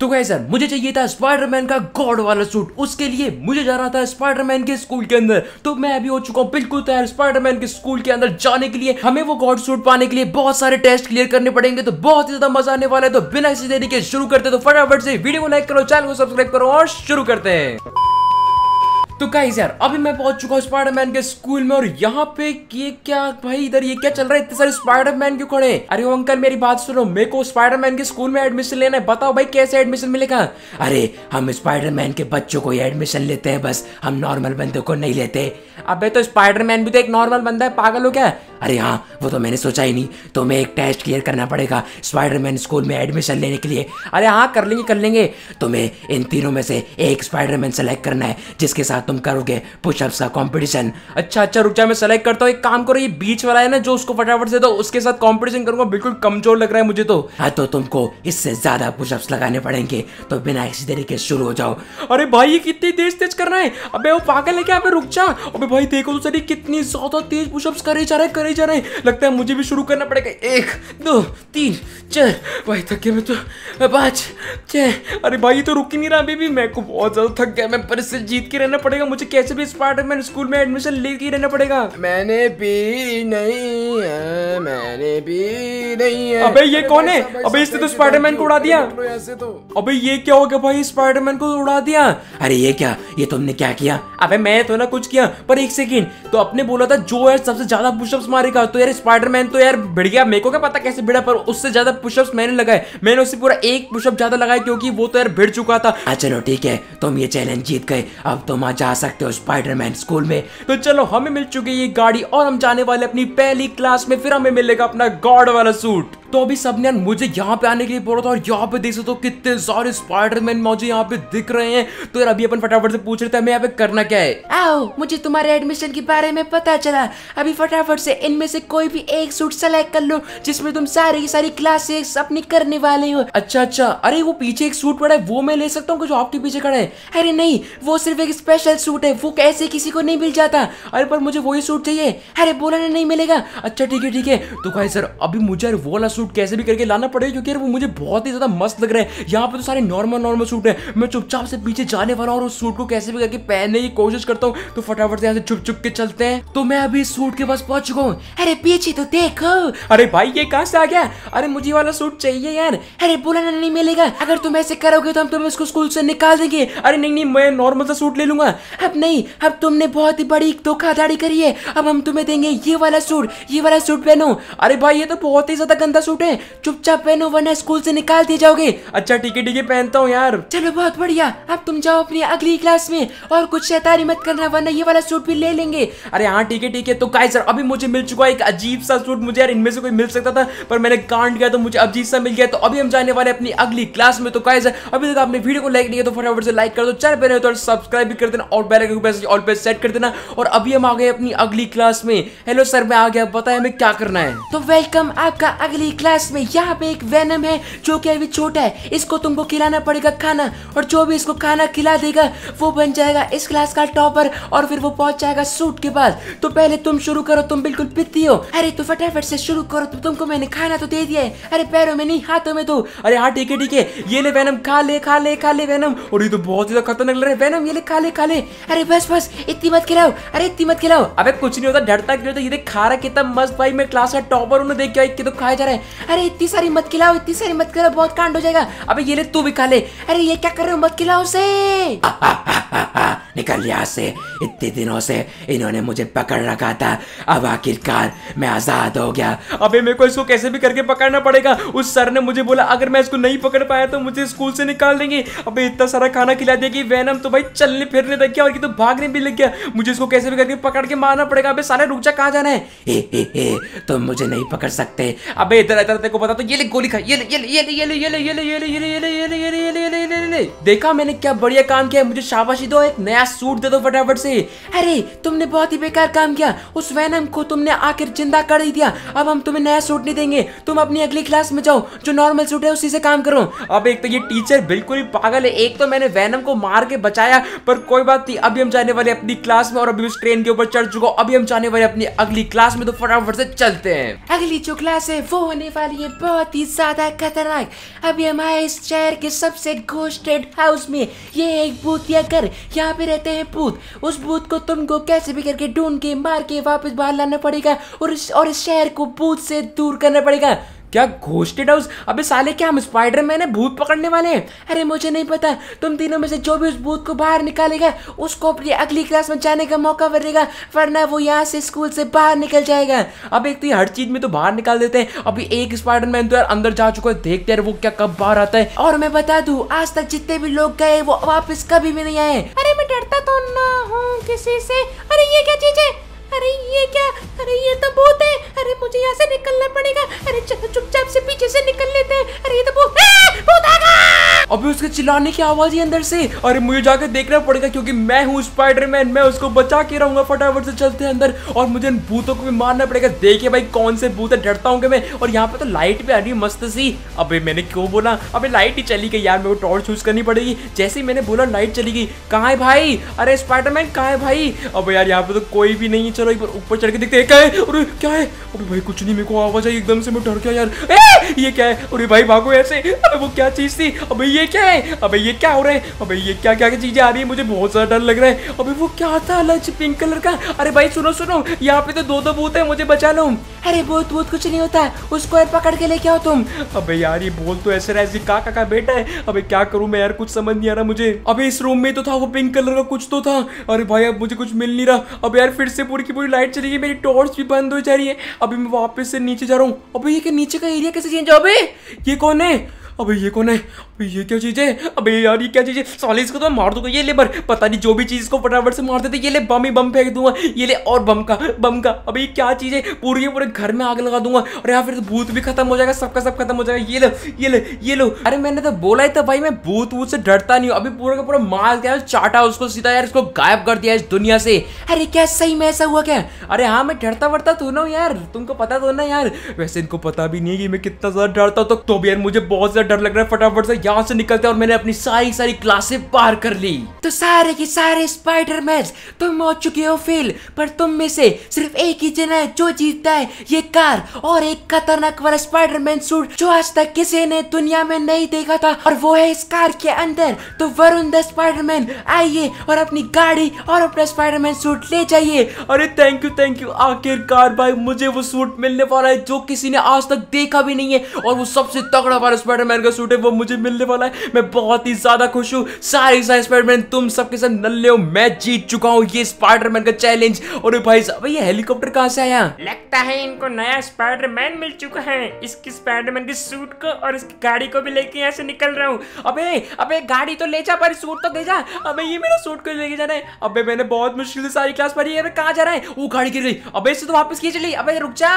तो guys sir मुझे चाहिए था स्पाइडरमैन का गॉड वाला सूट उसके लिए मुझे जाना था स्पाइडरमैन के स्कूल के अंदर तो मैं अभी हो चुका हूँ बिल्कुल तैयार स्पाइडरमैन के स्कूल के अंदर जाने के लिए हमें वो गॉड सूट पाने के लिए बहुत सारे टेस्ट क्लियर करने पड़ेंगे तो बहुत ही ज्यादा मजा आने वाला है तो बिना किसी तरीके शुरू करते तो फटाफट से वीडियो को लाइक करो चैनल को सब्सक्राइब करो और शुरू करते हैं तो गाइस यार अभी मैं पहुंच चुका हूँ स्पाइडरमैन के स्कूल में और यहाँ पे ये क्या भाई इधर ये क्या चल रहा है इतने सारे स्पाइडरमैन क्यों खड़े अरे अंकल मेरी बात सुनो मेरे को स्पाइडरमैन के स्कूल में एडमिशन लेना है बताओ भाई कैसे एडमिशन मिलेगा अरे हम स्पाइडरमैन के बच्चों को एडमिशन लेते हैं बस हम नॉर्मल बंदे को नहीं लेते अब तो स्पाइडरमैन भी तो एक नॉर्मल बंदा है पागल हो क्या अरे हाँ वो तो मैंने सोचा ही नहीं तुम्हें मैं एक टेस्ट क्लियर करना पड़ेगा स्पाइडरमैन स्कूल में एडमिशन लेने के लिए अरे हाँ कर लेंगे कर लेंगे तुम्हें इन तीनों में से एक स्पाइडरमैन सेलेक्ट करना है जिसके साथ तुम करोगे पुशअप्स का कॉम्पिटिशन अच्छा अच्छा रुक जाए मैं सेलेक्ट करता हूँ एक काम करो ये बीच वाला है ना जो उसको फटाफट से दो उसके साथ कॉम्पिटिशन करूंगा बिल्कुल कमजोर लग रहा है मुझे तो हाँ तो तुमको इससे ज्यादा पुशअप्स लगाने पड़ेंगे तो बिना इसी तरीके शुरू हो जाओ अरे भाई ये कितनी तेज तेज कर रहा है अबे वो पागल है क्या अबे रुक जा अबे भाई देखो तो सर कितनी ज्यादा तेज पुशअप्स करे जा रहे करे जा रहे लगता है मुझे भी शुरू करना पड़ेगा एक दो तीन चार भाई थक गया मैं तो पांच छह अरे भाई तो रुक ही नहीं रहा अभी भी मैं को बहुत ज़्यादा थक गया मैं पर इससे जीत के रहना पड़ेगा पड़ेगा मुझे कैसे भी स्पाइडरमैन स्कूल में एडमिशन लेके रहना पड़ेगा मैंने भी नहीं है मैंने भी नहीं है अबे ये कौन है अबे इसने तो स्पाइडरमैन को उड़ा दिया तो। अबे ये क्या हो गया भाई स्पाइडरमैन को उड़ा दिया अरे ये क्या ये तुमने क्या किया अबे मैं तो ना कुछ किया पर एक सेकंड तो अपने बोला था जो यार सबसे ज्यादा पुशअप्स मारेगा तो यार स्पाइडरमैन तो यार भिड़ गया मेरे को क्या पता कैसे भिड़ा पर उससे ज्यादा पुशअप्स मैंने लगाए मैंने उससे पूरा एक पुशअप ज्यादा लगाया क्योंकि वो तो यार भिड़ चुका था अच्छा, चलो ठीक है तुम ये चैलेंज जीत गए अब तुम आज जा सकते हो स्पाइडरमैन स्कूल में तो चलो हमें मिल चुकी ये गाड़ी और हम जाने वाले अपनी पहली क्लास में फिर हमें मिलेगा अपना गॉड वाला सूट तो अभी सबने मुझे यहाँ पे आने के लिए बोला था और यहाँ पे देख सकते हो कितने सारे स्पाइडरमैन मुझे यहाँ पे दिख रहे हैं तो यार अभी अपन फटाफट से पूछ रहे थे हमें यहाँ पे करना क्या है आओ मुझे तुम्हारे एडमिशन के बारे में पता चला अभी फटाफट से इनमें से कोई भी एक सूट सेलेक्ट कर लो जिसमें तुम सारी की सारी क्लासेस अपनी करने वाले हो अच्छा अच्छा अरे वो पीछे एक सूट पड़ा है वो मैं ले सकता हूँ जो आपके पीछे खड़ा है अरे नहीं वो सिर्फ एक स्पेशल सूट है वो कैसे किसी को नहीं मिल जाता अरे पर मुझे वही सूट चाहिए अरे बोला नहीं मिलेगा अच्छा ठीक है ठीक है तो भाई सर अभी मुझे वो वाला सूट कैसे भी करके लाना पड़ेगा क्योंकि यार वो मुझे बहुत ही ज़्यादा मस्त लग रहे हैं यहाँ पर तो सारे नॉर्मल नॉर्मल सूट है मैं चुपचाप से पीछे जाने वाला हूँ और उस सूट को कैसे भी करके पहनने की कोशिश करता हूँ तो फटाफट से यहाँ से चुप चुप के चलते हैं तो मैं अभी सूट के पास पहुंच चुका हूँ अरे पीछे तो देखो अरे भाई ये कहाँ से आ गया अरे मुझे वाला सूट चाहिए यार अरे पुराना नहीं मिलेगा अगर तुम ऐसे करोगे तो हम तुम्हें उसको स्कूल से निकाल देंगे अरे नहीं नहीं मैं नॉर्मल सा सूट ले लूंगा अब नहीं अब तुमने बहुत ही बड़ी धोखाधड़ी करी है अब हम तुम्हें देंगे ये वाला सूट ये वाला सूट पहनो अरे भाई ये तो बहुत ही ज्यादा गंदा सूट है चुपचाप पहनो वरना स्कूल से निकाल दिए जाओगे अच्छा ठीक है ठीक है पहनता हूँ यार चलो बहुत बढ़िया अब तुम जाओ अपनी अगली क्लास में और कुछ शैतानी मत करना वरना ये वाला सूट भी ले लेंगे अरे हाँ ठीक है ठीक है तो काय सर अभी मुझे मिल चुका है एक अजीब सा सूट मुझे यार इनमें से कोई मिल सकता था पर मैंने कांड किया तो मुझे अजीब सा मिल गया तो अभी हम जाने वाले अपनी अगली क्लास में तो काय सर अभी तक आपने वीडियो को लाइक नहीं किया तो फटाफट से लाइक कर दो चैनल पर तो सब्सक्राइब भी कर देना और बेल आइकन को ऑल पे सेट कर देना और अभी हम आ गए अपनी अगली क्लास में हेलो सर मैं आ गया बताया हमें क्या करना है तो वेलकम आपका अगली क्लास में यहाँ पे एक वेनम है जो कि अभी छोटा है इसको तुमको खिलाना पड़ेगा खाना और जो भी इसको खाना खिला देगा वो बन जाएगा इस क्लास का टॉपर और फिर वो पहुंच जाएगा सूट के पास तो पहले तुम शुरू करो तुम बिल्कुल पिती हो अरे तो फटाफट से शुरू करो तो तुमको मैंने खाना तो दे दिया है अरे पैरों में नहीं हाथों में तो अरे हाँ ठीक है ठीक है ये ले वैनम खा ले खा ले खा ले वैनम और ये तो बहुत ज्यादा खतरनाक लग रहा है वैनम ये ले खा ले खा ले अरे बस बस इतनी मत खिलाओ अरे इतनी मत खिलाओ अबे कुछ नहीं होता डरता क्यों तो ये देख खा रहा कितना मस्त भाई मैं क्लास का टॉपर उन्हें देख के तो खाया जा रहा है अरे इतनी सारी मत खिलाओ इतनी सारी मत करो बहुत कांड हो जाएगा अबे ये ले तू भी खा ले अरे ये क्या कर रहे हो मत खिलाओ उसे निकल यहाँ से इतने दिनों से इन्होंने मुझे पकड़ रखा था अब आखिरकार मैं आजाद हो गया अबे मेरे को इसको कैसे भी करके पकड़ना पड़ेगा उस सर ने मुझे बोला अगर मैं इसको नहीं पकड़ पाया तो मुझे स्कूल से निकाल देंगे अबे इतना सारा खाना खिला देगी वैनम तो भाई चलने फिरने लग गया और ये तो भागने भी लग गया मुझे इसको कैसे भी करके पकड़ के मारना पड़ेगा अबे सारे रुक जा कहाँ जाना है तुम मुझे नहीं पकड़ सकते अबे इधर इधर आता तेरे को पता तो ये ले गोली खाई ये ले ये ले ये ले ये ले ये ले ये ले ये ले ये ले ये ले ये ले ये ले ये ले ये ले ये ले ले देखा मैंने क्या बढ़िया काम किया मुझे शाबाशी दो एक नया सूट दे दो फटाफट से अरे तुमने बहुत ही बेकार काम किया उस वैनम को तुमने आखिर जिंदा कर ही दिया अब हम तुम्हें नया सूट नहीं देंगे तुम अपनी अगली क्लास में जाओ जो नॉर्मल सूट है उसी से काम करो अब एक तो ये टीचर बिल्कुल ही पागल है एक तो मैंने वैनम को मार के बचाया पर कोई बात नहीं अभी हम जाने वाले अपनी क्लास में और अभी उस ट्रेन के ऊपर चढ़ चुका अभी हम जाने वाले अपनी अगली क्लास में तो फटाफट से चलते हैं अगली जो क्लास है वो होने होने वाली है बहुत ही ज्यादा खतरनाक अभी हमारे इस शहर के सबसे घोस्टेड हाउस में ये एक भूतिया घर यहाँ पे रहते हैं भूत उस भूत को तुमको कैसे भी करके ढूंढ के मार के वापस बाहर लाना पड़ेगा और इस और इस शहर को भूत से दूर करना पड़ेगा क्या घोस्टेड हाउस अबे साले क्या हम स्पाइडरमैन है भूत पकड़ने वाले हैं अरे मुझे नहीं पता तुम तीनों में से जो भी उस भूत को बाहर निकालेगा उसको अपनी अगली क्लास में जाने का मौका मिलेगा वरना वो यहाँ से स्कूल से बाहर निकल जाएगा अब एक तो हर चीज में तो बाहर निकाल देते हैं अभी एक स्पाइडरमैन तो यार अंदर जा चुका है देखते यार वो क्या कब बाहर आता है और मैं बता दू आज तक जितने भी लोग गए वो वापस कभी भी नहीं आए अरे मैं डरता तो ना हूँ किसी से उसके चिल्लाने की आवाज ही अंदर से अरे मुझे जाकर देखना पड़ेगा क्योंकि मैं हूँ स्पाइडरमैन मैं उसको बचा के रहूंगा फटाफट से चलते अंदर और मुझे इन भूतों को भी मारना पड़ेगा देखिए भाई कौन से भूत है डरता हूँ मैं और यहाँ पे तो लाइट भी आ रही मस्त सी अभी मैंने क्यों बोला अभी लाइट ही चली गई यार मेरे को टॉर्च यूज करनी पड़ेगी जैसे ही मैंने बोला लाइट चली गई कहाँ है भाई अरे स्पाइडरमैन कहाँ है भाई अब यार यहाँ पे तो कोई भी नहीं चलो एक बार ऊपर चढ़ के देखते हैं क्या है अरे क्या है अरे भाई कुछ नहीं मेरे को आवाज आई एकदम से मैं डर गया यार ए, ये क्या है अरे भाई भागो ऐसे अरे वो क्या चीज थी अबे ये क्या है अबे ये क्या हो रहा है अबे ये क्या क्या चीजें आ रही है मुझे बहुत ज्यादा डर लग रहा है अबे वो क्या था लच पिंक कलर का अरे भाई सुनो सुनो यहाँ पे तो दो दो भूत है मुझे बचा लो अरे भूत भूत कुछ नहीं होता उसको यार पकड़ के लेके आओ तुम अबे यार ये बोल तो ऐसे रहा का का, का बेटा है अबे क्या करूं मैं यार कुछ समझ नहीं आ रहा मुझे अबे इस रूम में तो था वो पिंक कलर का कुछ तो था अरे भाई अब मुझे कुछ मिल नहीं रहा अबे यार फिर से पूरी की पूरी लाइट चली गई मेरी टॉर्च भी बंद हो जा रही है अभी मैं वापस से नीचे जा रहा हूँ अभी ये क्या नीचे का एरिया कैसे चेंज अभी ये कौन है अबे ये कौन है अबे ये क्या चीज़ है अबे यार ये क्या चीज़ है सॉलिस को तो मार दूंगा ये ले बर पता नहीं जो भी चीज़ को फटाफट से मार देते ये ले बम ही बम फेंक दूंगा ये ले और बम का बम का अबे ये क्या चीज़ है पूरी पूरे घर में आग लगा दूंगा और यार फिर तो भूत भी खत्म हो जाएगा सबका सब खत्म हो जाएगा ये लो ये लो ये लो अरे मैंने तो बोला ही था भाई मैं भूत वूत से डरता नहीं हूँ अभी पूरा का पूरा मार गया चाटा उसको सीधा यार गायब कर दिया इस दुनिया से अरे क्या सही में ऐसा हुआ क्या अरे हाँ मैं डरता वरता तो ना यार तुमको पता तो ना यार वैसे इनको पता भी नहीं है कि मैं कितना ज्यादा डरता हूँ तो, तो भी यार मुझे बहुत ज्यादा ज्यादा डर लग रहा है फटाफट से यहाँ से निकलते और मैंने अपनी सारी सारी क्लासे पार कर ली तो सारे के सारे स्पाइडर मैच तुम हो चुके हो फेल पर तुम में से सिर्फ एक ही जना है जो जीतता है ये कार और एक खतरनाक वाला स्पाइडर मैन सूट जो आज तक किसी ने दुनिया में नहीं देखा था और वो है इस कार के अंदर तो वरुण द स्पाइडर मैन आइए और अपनी गाड़ी और अपना स्पाइडर मैन सूट ले जाइए अरे थैंक यू थैंक यू आखिरकार भाई मुझे वो सूट मिलने वाला है जो किसी ने आज तक देखा भी नहीं है और वो सबसे तगड़ा वाला स्पाइडरमैन स्पाइडरमैन का सूट है वो मुझे मिलने वाला है मैं बहुत ही ज्यादा खुश हूँ सारे सारे स्पाइडरमैन तुम सबके साथ नल्ले हो मैं जीत चुका हूँ ये स्पाइडरमैन का चैलेंज और भाई साहब ये हेलीकॉप्टर कहाँ से आया लगता है इनको नया स्पाइडरमैन मिल चुका है इसके स्पाइडरमैन के सूट को और इसकी गाड़ी को भी लेके यहाँ से निकल रहा हूँ अबे अबे गाड़ी तो ले जा पर सूट तो दे जा अबे ये मेरा सूट को लेके जाना है अबे मैंने बहुत मुश्किल से सारी क्लास पढ़ी है कहाँ जा रहा है वो गाड़ी गिर गई अबे इसे तो वापस खींच ली अबे रुक जा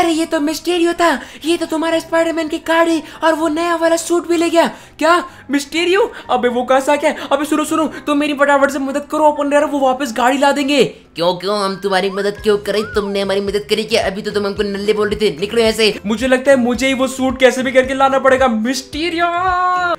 अरे ये तो मिस्टेरियो था ये तो तुम्हारा स्पाइडरमैन की गाड़ी और वो नया नया वाला सूट भी ले गया क्या मिस्टेरियो अबे वो कैसा क्या अबे सुनो सुनो तुम तो मेरी फटाफट से मदद करो अपन यार वो वापस गाड़ी ला देंगे क्यों क्यों हम तुम्हारी मदद क्यों करें तुमने हमारी मदद करी क्या अभी तो तुम हमको नल्ले बोल रहे थे निकलो ऐसे मुझे लगता है मुझे ही वो सूट कैसे भी करके लाना पड़ेगा मिस्टीरियो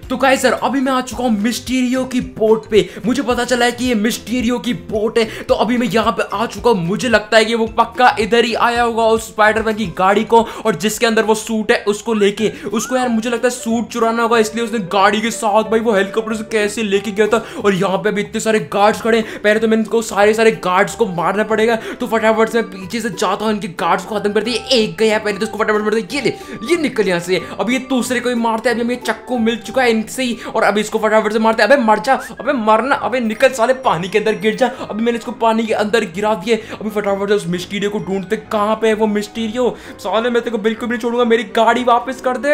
तो कहे सर अभी मैं आ चुका हूँ मिस्टीरियो की बोट पे मुझे पता चला है कि ये मिस्टीरियो की बोट है तो अभी मैं यहाँ पे आ चुका हूँ मुझे लगता है कि वो पक्का इधर ही आया होगा उस स्पाइडरमैन की गाड़ी को और जिसके अंदर वो सूट है उसको लेके उसको यार मुझे लगता है सूट चुराना होगा इसलिए उसने गाड़ी के साथ भाई वो हेलीकॉप्टर से कैसे लेके गया था और यहाँ पे अभी इतने सारे गार्ड्स खड़े हैं पहले तो मैंने इनको सारे सारे गार्ड्स को मारना पड़ेगा तो फटाफट से पीछे से जाता हूँ इनके गार्ड्स को खत्म कर दिया एक गया पहले तो उसको फटाफट मरते ये ले ये निकल यहाँ से अब ये दूसरे को भी मारते हैं अभी हमें चक्कू मिल चुका है इनसे ही और अभी इसको फटाफट से मारते हैं अबे मर जा अबे मरना अभी निकल साले पानी के अंदर गिर जा अभी मैंने इसको पानी के अंदर गिरा दिए अभी फटाफट से उस मिस्टीरियो को ढूंढते कहाँ पे है वो मिस्टीरियो साले मैं तेरे को बिल्कुल भी नहीं छोड़ूंगा मेरी गाड़ी वापस कर दे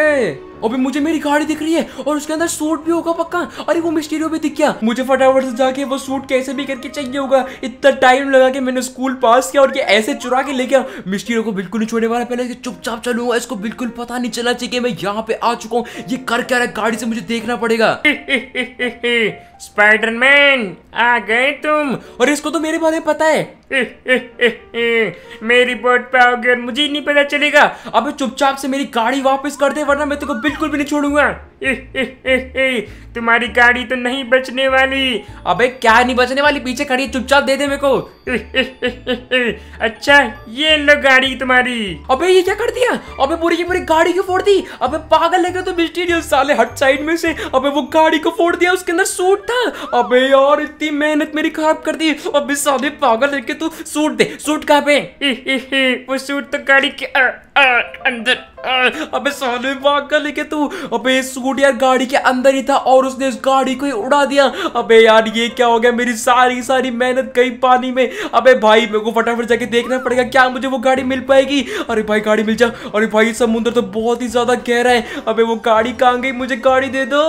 अबे मुझे मेरी गाड़ी दिख रही है और उसके अंदर सूट भी होगा पक्का अरे वो मिस्टीरियो भी दिख गया मुझे फटाफट से जाके वो सूट कैसे भी करके चाहिए होगा इतना टाइम लगा के मैंने स्कूल पास किया और ये ऐसे चुरा के ले गया मिस्टीरियो को बिल्कुल नहीं छोड़ने वाला पहले चुपचाप चलूंगा इसको बिल्कुल पता नहीं चला चाहिए मैं यहाँ पे आ चुका हूँ ये कर क्या रहा गाड़ी से मुझे देखना पड़ेगा स्पाइडरमैन आ गए तुम और इसको तो मेरे बारे में पता है मेरी बोट पे आओगे मुझे ही नहीं पता चलेगा अबे चुपचाप से मेरी गाड़ी वापस कर दे वरना मैं तेरे को बिल्कुल भी नहीं छोड़ूंगा हे हे हे तुम्हारी गाड़ी तो नहीं बचने वाली अबे क्या नहीं बचने वाली पीछे खड़ी चुपचाप दे दे मेरे को अच्छा ये लो गाड़ी तुम्हारी अबे ये क्या कर दिया अबे पूरी की पूरी गाड़ी क्यों फोड़ दी अबे पागल है तो मिस्टीरियस साले हट साइड में से अबे वो गाड़ी को फोड़ दिया उसके अंदर सूट था अबे यार इतनी मेहनत मेरी खराब कर दी अबे साले पागल है तो सूट दे सूट कहाँ पे वो सूट तो गाड़ी के अंदर अबे साले भाग कर लेके तू अबे सूट यार गाड़ी के अंदर ही था और उसने उस गाड़ी को ही उड़ा दिया अबे यार ये क्या हो गया मेरी सारी सारी मेहनत गई पानी में अबे भाई मेरे को फटाफट जाके देखना पड़ेगा क्या मुझे वो गाड़ी मिल पाएगी अरे भाई गाड़ी मिल जा अरे भाई समुद्र तो बहुत ही ज्यादा गहरा है अबे वो गाड़ी कहाँ गई मुझे गाड़ी दे दो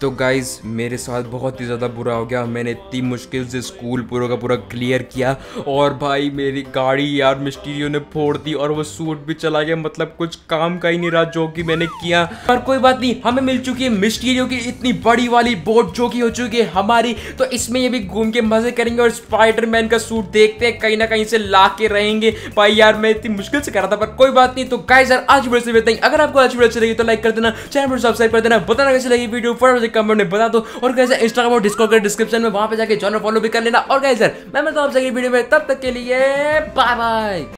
तो गाइज मेरे साथ बहुत ही ज्यादा बुरा हो गया मैंने इतनी मुश्किल से स्कूल पूरा का पूरा क्लियर किया और भाई मेरी गाड़ी यार मिस्टीरियो ने फोड़ दी और वो सूट भी चला गया मतलब कुछ काम का ही नहीं रहा जो कि मैंने किया पर कोई बात नहीं हमें मिल चुकी है मिस्टीरियो की इतनी बड़ी वाली बोट जो कि हो चुकी है हमारी तो इसमें ये भी घूम के मजे करेंगे और स्पाइडरमैन का सूट देखते हैं कहीं ना कहीं से ला के रहेंगे भाई यार मैं इतनी मुश्किल से कर रहा था पर कोई बात नहीं तो गाइस यार आज वीडियो से बताइए अगर आपको आज वीडियो अच्छी लगी तो लाइक कर देना चैनल पर सब्सक्राइब कर देना बताना कैसे लगी वीडियो फटाफट कमेंट में बता दो और कैसे इंस्टाग्राम और डिस्कॉर्ड कर डिस्क्रिप्शन में वहां पर जाकर जॉनर फॉलो भी कर लेना और गाइस यार मैं मिलता आपसे वीडियो में तब तक के लिए बाय बाय